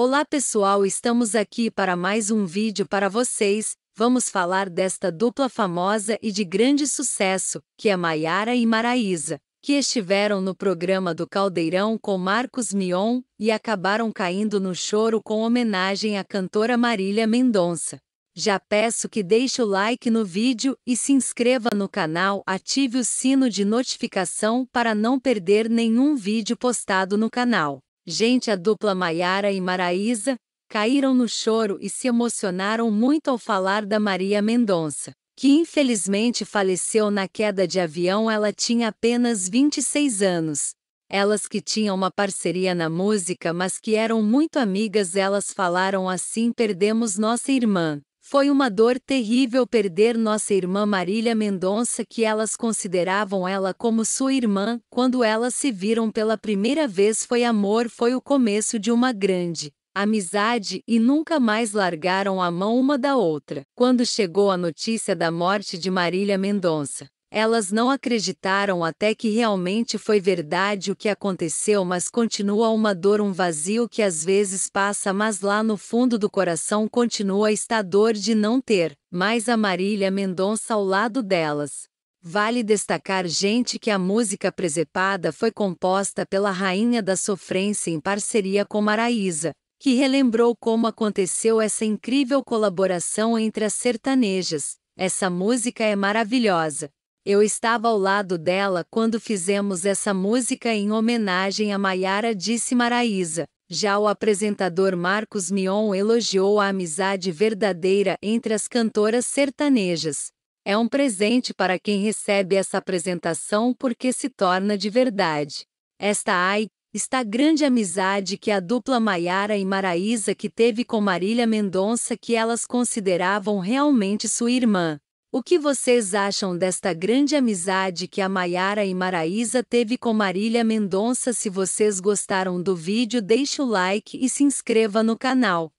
Olá pessoal, estamos aqui para mais um vídeo para vocês. Vamos falar desta dupla famosa e de grande sucesso, que é Maiara e Maraísa, que estiveram no programa do Caldeirão com Marcos Mion e acabaram caindo no choro com homenagem à cantora Marília Mendonça. Já peço que deixe o like no vídeo e se inscreva no canal, ative o sino de notificação para não perder nenhum vídeo postado no canal. Gente, a dupla Maiara e Maraísa caíram no choro e se emocionaram muito ao falar da Maria Mendonça, que infelizmente faleceu na queda de avião. Ela tinha apenas 26 anos. Elas que tinham uma parceria na música, mas que eram muito amigas, elas falaram assim: perdemos nossa irmã. Foi uma dor terrível perder nossa irmã Marília Mendonça, que elas consideravam ela como sua irmã. Quando elas se viram pela primeira vez, foi amor, foi o começo de uma grande amizade e nunca mais largaram a mão uma da outra. Quando chegou a notícia da morte de Marília Mendonça, elas não acreditaram até que realmente foi verdade o que aconteceu, mas continua uma dor, um vazio que às vezes passa, mas lá no fundo do coração continua esta dor de não ter mais a Marília Mendonça ao lado delas. Vale destacar, gente, que a música presepada foi composta pela Rainha da Sofrência em parceria com Maraísa, que relembrou como aconteceu essa incrível colaboração entre as sertanejas. Essa música é maravilhosa. Eu estava ao lado dela quando fizemos essa música em homenagem a Maiara disse Maraísa. Já o apresentador Marcos Mion elogiou a amizade verdadeira entre as cantoras sertanejas. É um presente para quem recebe essa apresentação porque se torna de verdade. Esta ai está grande amizade que a dupla Maiara e Maraísa que teve com Marília Mendonça que elas consideravam realmente sua irmã. O que vocês acham desta grande amizade que a Maiara e Maraísa teve com Marília Mendonça? Se vocês gostaram do vídeo, deixe o like e se inscreva no canal.